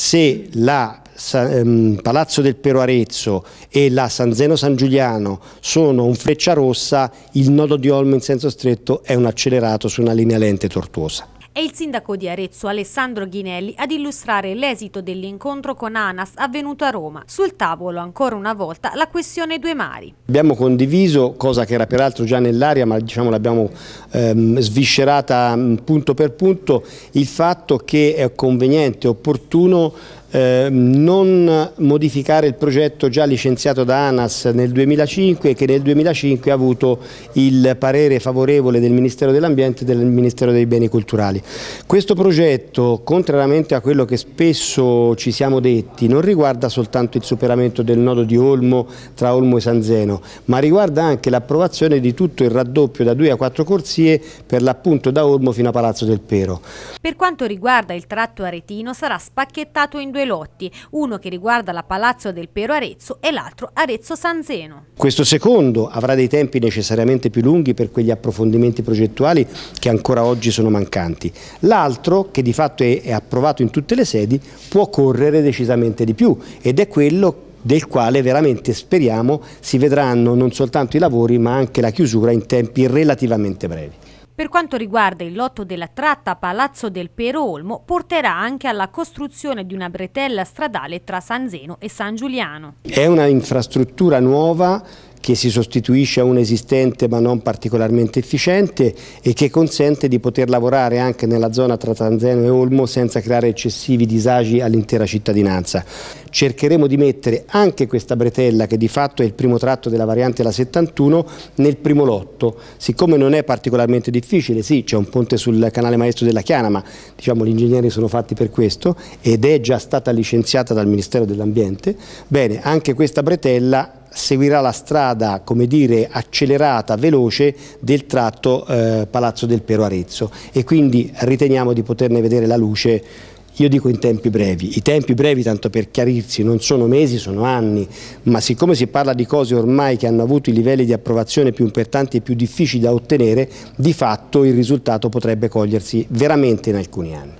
se la ehm, Palazzo del Pero Arezzo e la San Zeno San Giuliano sono un freccia rossa, il nodo di Olmo in senso stretto è un accelerato su una linea lente tortuosa. È il sindaco di Arezzo Alessandro Ghinelli ad illustrare l'esito dell'incontro con ANAS avvenuto a Roma. Sul tavolo ancora una volta la questione due mari. Abbiamo condiviso, cosa che era peraltro già nell'aria ma diciamo l'abbiamo ehm, sviscerata mm, punto per punto, il fatto che è conveniente, opportuno Ehm, non modificare il progetto già licenziato da ANAS nel 2005 e che nel 2005 ha avuto il parere favorevole del Ministero dell'Ambiente e del Ministero dei Beni Culturali. Questo progetto, contrariamente a quello che spesso ci siamo detti, non riguarda soltanto il superamento del nodo di Olmo tra Olmo e San Zeno, ma riguarda anche l'approvazione di tutto il raddoppio da due a quattro corsie per l'appunto da Olmo fino a Palazzo del Pero. Per quanto riguarda il tratto aretino sarà spacchettato in due due lotti, uno che riguarda la Palazzo del Pero Arezzo e l'altro Arezzo San Zeno. Questo secondo avrà dei tempi necessariamente più lunghi per quegli approfondimenti progettuali che ancora oggi sono mancanti. L'altro, che di fatto è, approvato in tutte le sedi, può correre decisamente di più ed è quello del quale veramente speriamo si vedranno non soltanto i lavori ma anche la chiusura in tempi relativamente brevi. Per quanto riguarda il lotto della tratta Palazzo del Perolmo, porterà anche alla costruzione di una bretella stradale tra San Zeno e San Giuliano. È una infrastruttura nuova che si sostituisce a un esistente ma non particolarmente efficiente e che consente di poter lavorare anche nella zona tra Tanzeno e Olmo senza creare eccessivi disagi all'intera cittadinanza. Cercheremo di mettere anche questa bretella, che di fatto è il primo tratto della variante la 71, nel primo lotto. Siccome non è particolarmente difficile, sì, c'è un ponte sul canale maestro della Chiana, ma diciamo, gli ingegneri sono fatti per questo ed è già stata licenziata dal Ministero dell'Ambiente, bene, anche questa bretella seguirà la strada, come dire, accelerata, veloce del tratto eh, Palazzo del Pero Arezzo e quindi riteniamo di poterne vedere la luce io dico in tempi brevi, i tempi brevi tanto per chiarirsi non sono mesi, sono anni, ma siccome si parla di cose ormai che hanno avuto i livelli di approvazione più importanti e più difficili da ottenere, di fatto il risultato potrebbe cogliersi veramente in alcuni anni.